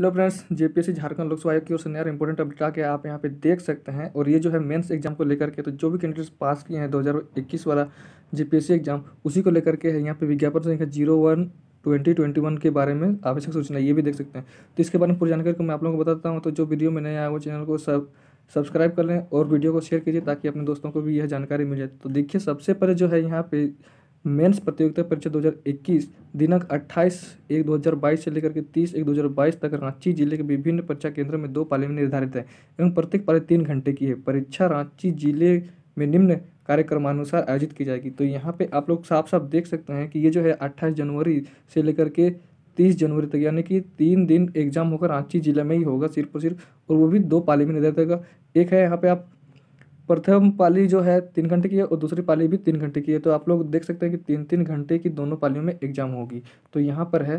hello friends JPSC Jharkhand लोकसभा आयोग की ओर से नया इंपॉर्टेंट अपडेट आके आप यहाँ पे देख सकते हैं और ये जो है मेंस एग्जाम को लेकर के तो जो भी कैंडिडेट्स पास किए हैं 2021 वाला जेपीएससी एग्जाम उसी को लेकर के है यहाँ पे विज्ञापन संख्या zero one twenty twenty one के बारे में आवश्यक सूचना ये भी देख सकते हैं तो इसके बारे में पूरी जानकारी को मैं आप लोगों को बताता हूँ तो जो वीडियो में नया आया वो चैनल को सब सब्सक्राइब कर लें और वीडियो को शेयर कीजिए ताकि अपने दोस्तों को भी यह जानकारी मिल जाए तो देखिए सबसे पहले जो है यहाँ पे मेंस प्रतियोगिता परीक्षा 2021 दिनांक 28 एक 2022 से लेकर के 30 एक 2022 तक रांची जिले के विभिन्न परीक्षा केंद्रों में दो पाली में निर्धारित है एवं प्रत्येक पाली तीन घंटे की है परीक्षा रांची जिले में निम्न कार्यक्रमानुसार आयोजित की जाएगी तो यहाँ पे आप लोग साफ साफ देख सकते हैं कि ये जो है अट्ठाईस जनवरी से लेकर के तीस जनवरी तक यानी कि तीन दिन एग्जाम होगा रांची जिले में ही होगा सिर्फ और सिर्फ और वो भी दो पाली में निर्धारित होगा एक है यहाँ पे आप प्रथम पाली जो है तीन घंटे की है और दूसरी पाली भी तीन घंटे की है तो आप लोग देख सकते हैं कि तीन तीन घंटे की दोनों पालियों में एग्जाम होगी तो यहाँ पर है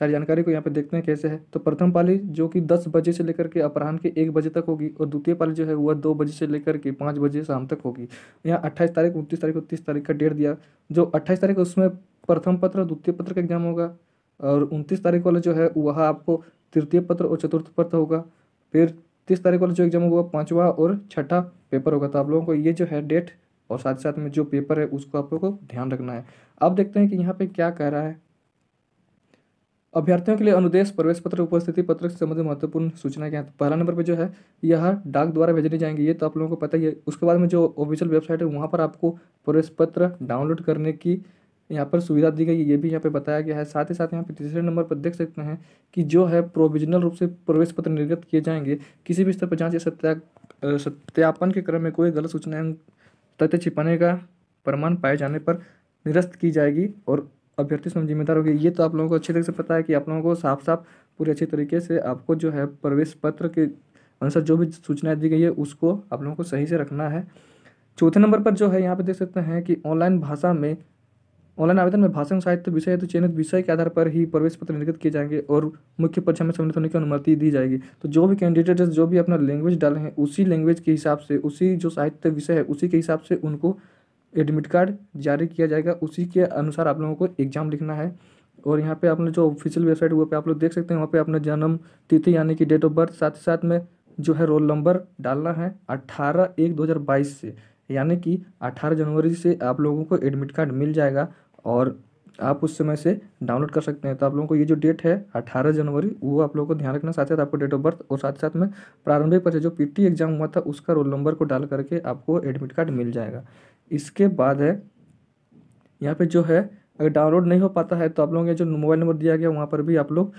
सारी जानकारी को यहाँ पर देखते हैं कैसे है तो प्रथम पाली जो कि दस बजे से लेकर के अपराह्न के एक बजे तक होगी और द्वितीय पाली जो है वह दो बजे से लेकर के पाँच बजे शाम तक होगी यहाँ अट्ठाईस तारीख उनतीस तारीख और तीस तारीख का डेट दिया जो अट्ठाईस तारीख उसमें प्रथम पत्र द्वितीय पत्र का एग्जाम होगा और उनतीस तारीख वाला जो है वह आपको तृतीय पत्र और चतुर्थ पत्र होगा फिर तीस तारीख वाला जो एग्जाम होगा पाँचवा और छठा पेपर होगा तो आप लोगों को ये जो है डेट और साथ साथ में जो पेपर है उसको आप लोगों को ध्यान रखना है अब देखते हैं कि यहाँ पे क्या कह रहा है अभ्यर्थियों के लिए अनुदेश प्रवेश पत्र उपस्थिति पत्र से संबंधित महत्वपूर्ण सूचना क्या है तो पहला नंबर पर जो है यह डाक द्वारा भेजने जाएंगे ये तो आप लोगों को पता ही है उसके बाद में जो ऑफिशियल वेबसाइट है वहाँ पर आपको प्रवेश पत्र डाउनलोड करने की यहाँ पर सुविधा दी गई है ये भी यहाँ पे बताया गया है साथ ही साथ यहाँ पे तीसरे नंबर पर देख सकते हैं कि जो है प्रोविजनल रूप से प्रवेश पत्र निर्गत किए जाएंगे किसी भी स्तर पर जाँच या सत्या सत्यापन के क्रम में कोई गलत सूचना तथ्य छिपाने का प्रमाण पाए जाने पर निरस्त की जाएगी और अभ्यर्थी स्वयं जिम्मेदार होगी ये तो आप लोगों को अच्छे तरीके से पता है कि आप लोगों को साफ साफ पूरे अच्छे तरीके से आपको जो है प्रवेश पत्र के अनुसार जो भी सूचनाएं दी गई है उसको आप लोगों को सही से रखना है चौथे नंबर पर जो है यहाँ पे देख सकते हैं कि ऑनलाइन भाषा में ऑनलाइन आवेदन में भाषण साहित्य विषय तो चयनित विषय के आधार पर ही प्रवेश पत्र निर्गत किए जाएंगे और मुख्य परीक्षा में सम्मिलित होने की अनुमति दी जाएगी तो जो भी कैंडिडेट जो भी अपना लैंग्वेज डाले हैं उसी लैंग्वेज के हिसाब से उसी जो साहित्य विषय है उसी के हिसाब से उनको एडमिट कार्ड जारी किया जाएगा उसी के अनुसार आप लोगों को एग्जाम लिखना है और यहाँ पे आपने जो ऑफिशियल वेबसाइट हुआ पे आप लोग देख सकते हैं वहाँ पे अपना जन्म तिथि यानी कि डेट ऑफ बर्थ साथ ही साथ में जो है रोल नंबर डालना है अट्ठारह एक दो हज़ार बाईस से यानी कि अट्ठारह जनवरी से आप लोगों को एडमिट कार्ड मिल जाएगा और आप उस समय से डाउनलोड कर सकते हैं तो आप लोगों को ये जो डेट है 18 जनवरी वो आप लोगों को ध्यान रखना साथ साथ आपको डेट ऑफ बर्थ और साथ ही साथ में प्रारंभिक पर जो पीटी एग्जाम हुआ था उसका रोल नंबर को डाल करके आपको एडमिट कार्ड मिल जाएगा इसके बाद है यहाँ पर जो है अगर डाउनलोड नहीं हो पाता है तो आप लोगों के जो मोबाइल नंबर दिया गया वहाँ पर भी आप लोग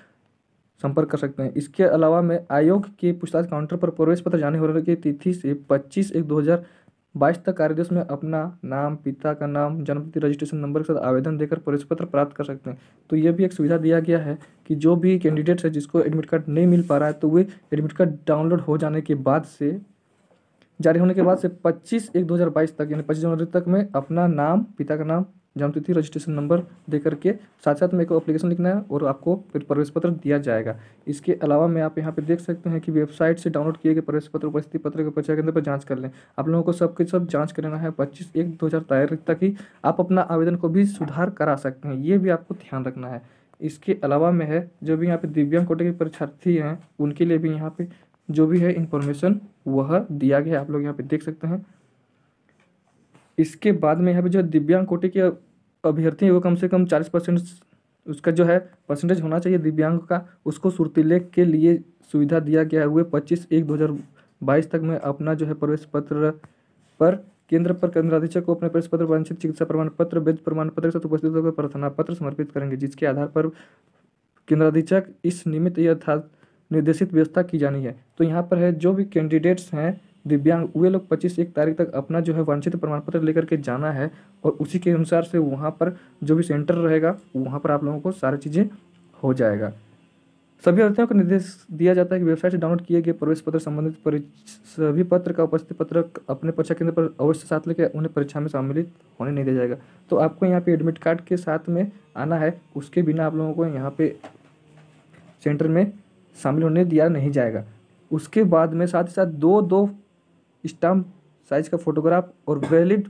संपर्क कर सकते हैं इसके अलावा मैं आयोग के पूछताछ काउंटर पर प्रवेश पत्र जाने रहे की तिथि से पच्चीस एक हज़ार तक कार्य दिवस में अपना नाम पिता का नाम जन्म रजिस्ट्रेशन नंबर के साथ आवेदन देकर परिचय पत्र प्राप्त कर सकते हैं तो ये भी एक सुविधा दिया गया है कि जो भी कैंडिडेट्स है जिसको एडमिट कार्ड नहीं मिल पा रहा है तो वे एडमिट कार्ड डाउनलोड हो जाने के बाद से जारी होने के बाद से 25 एक 2022 तक यानी 25 जनवरी तक में अपना नाम पिता का नाम जन्मतिथि रजिस्ट्रेशन नंबर दे करके साथ साथ में एक अप्लीकेशन लिखना है और आपको फिर प्रवेश पत्र दिया जाएगा इसके अलावा मैं आप यहाँ पे देख सकते हैं कि वेबसाइट से डाउनलोड किए गए प्रवेश पत्र उपस्थिति पत्र के परिचय केंद्र पर जांच कर लें आप लोगों को सब कुछ सब जांच करना है पच्चीस एक दो तारीख तक ही आप अपना आवेदन को भी सुधार करा सकते हैं ये भी आपको ध्यान रखना है इसके अलावा में है जो भी यहाँ पे दिव्यांग कोटे के परीक्षार्थी हैं उनके लिए भी यहाँ पे जो भी है इन्फॉर्मेशन वह दिया गया आप लोग यहाँ पे देख सकते हैं इसके बाद में यहाँ पे जो है दिव्यांग कोटे के अभ्यर्थी है वो कम से कम चालीस परसेंट उसका जो है परसेंटेज होना चाहिए दिव्यांग का उसको सुरतिले के लिए सुविधा दिया गया है वह पच्चीस एक दो हज़ार बाईस तक में अपना जो है प्रवेश पत्र पर केंद्र पर केंद्राधीक्षक को अपने प्रवेश पत्र वांछित चिकित्सा प्रमाण पत्र वैध प्रमाण पत्र के साथ उपस्थित होकर प्रार्थना पत्र समर्पित करेंगे जिसके आधार पर केंद्राधीक्षक इस निमित्त यह अर्थात निर्देशित व्यवस्था की जानी है तो यहाँ पर है जो भी कैंडिडेट्स हैं दिव्यांग वे लोग पच्चीस एक तारीख तक अपना जो है वांछित प्रमाण पत्र लेकर के जाना है और उसी के अनुसार से वहाँ पर जो भी सेंटर रहेगा वहाँ पर आप लोगों को सारी चीज़ें हो जाएगा सभी अर्थियों को निर्देश दिया जाता है कि वेबसाइट से डाउनलोड किए गए प्रवेश पत्र संबंधित सभी पत्र का उपस्थित पत्र अपने परीक्षा केंद्र पर अवश्य साथ लेकर उन्हें परीक्षा में सम्मिलित होने नहीं दिया जाएगा तो आपको यहाँ पे एडमिट कार्ड के साथ में आना है उसके बिना आप लोगों को यहाँ पे सेंटर में शामिल होने दिया नहीं जाएगा उसके बाद में साथ ही साथ दो दो स्टाम्प साइज का फोटोग्राफ और वैलिड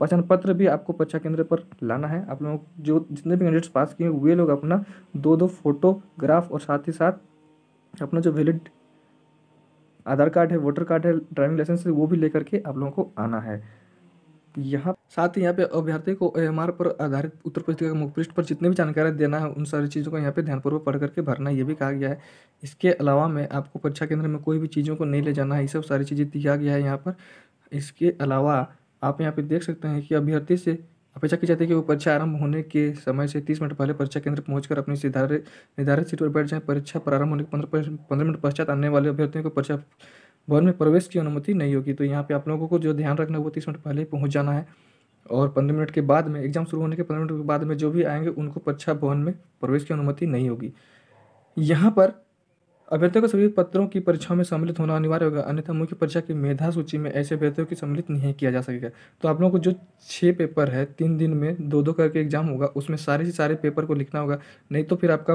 पहचान पत्र भी आपको परीक्षा केंद्र पर लाना है आप लोग जो जितने भी कैंडिडेट्स पास किए वे लोग अपना दो दो फोटोग्राफ और साथ ही साथ अपना जो वैलिड आधार कार्ड है वोटर कार्ड है ड्राइविंग लाइसेंस है वो भी लेकर के आप लोगों को आना है यहाँ साथ ही यहाँ पे अभ्यर्थी को एम पर आधारित उत्तर पुस्तिका के मुखपृष्ठ पर जितनी भी जानकारी देना है उन सारी चीज़ों को यहाँ पे ध्यानपूर्वक पढ़ करके भरना ये भी कहा गया है इसके अलावा में आपको परीक्षा केंद्र में कोई भी चीज़ों को नहीं ले जाना है ये सब सारी चीज़ें दिया गया है यहाँ पर इसके अलावा आप यहाँ पर देख सकते हैं कि अभ्यर्थी से अपेक्षा की जाती है कि वो परीक्षा आरंभ होने के समय से तीस मिनट पहले परीक्षा केंद्र पहुंचकर अपनी निर्धारित निर्धारित सीट पर बैठ जाए परीक्षा प्रारंभ होने के पंद्रह पंद्रह मिनट पश्चात आने वाले अभ्यर्थियों को परीक्षा भवन में प्रवेश की अनुमति नहीं होगी तो यहाँ पे आप लोगों को जो ध्यान रखना है वो तीस मिनट पहले ही पहुँच जाना है और पंद्रह मिनट के बाद में एग्ज़ाम शुरू होने के पंद्रह मिनट के बाद में जो भी आएंगे उनको परीक्षा भवन में प्रवेश की अनुमति नहीं होगी यहाँ पर अभ्यर्थियों को सभी पत्रों की परीक्षाओं में सम्मिलित होना अनिवार्य होगा अन्यथा मुख्य परीक्षा की मेधा सूची में ऐसे अभ्यर्थियों की सम्मिलित नहीं किया जा सकेगा तो आप लोगों को जो छः पेपर है तीन दिन में दो दो करके एग्जाम होगा उसमें सारे से सारे पेपर को लिखना होगा नहीं तो फिर आपका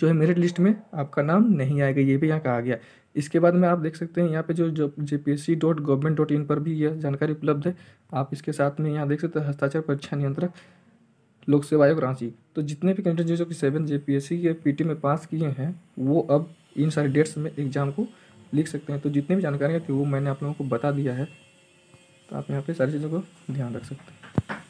जो है मेरिट लिस्ट में आपका नाम नहीं आएगा ये भी यहाँ कहा गया इसके बाद में आप देख सकते हैं यहाँ पे जो जो J P S C dot government dot in पर भी यह जानकारी उपलब्ध है आप इसके साथ में यहाँ देख सकते हैं हस्ताक्षर परीक्षा नियंत्रक लोक सेवा आयोग रांची तो जितने भी कैंडिडेट जो कि seven J P S C या पी टी में पास किए हैं वो अब इन सारे डेट्स में एग्जाम को लिख सकते हैं तो जितनी भी जानकारियाँ थी वो मैंने आप लोगों को बता दिया है तो आप यहाँ पर सारी चीज़ों को ध्यान रख सकते हैं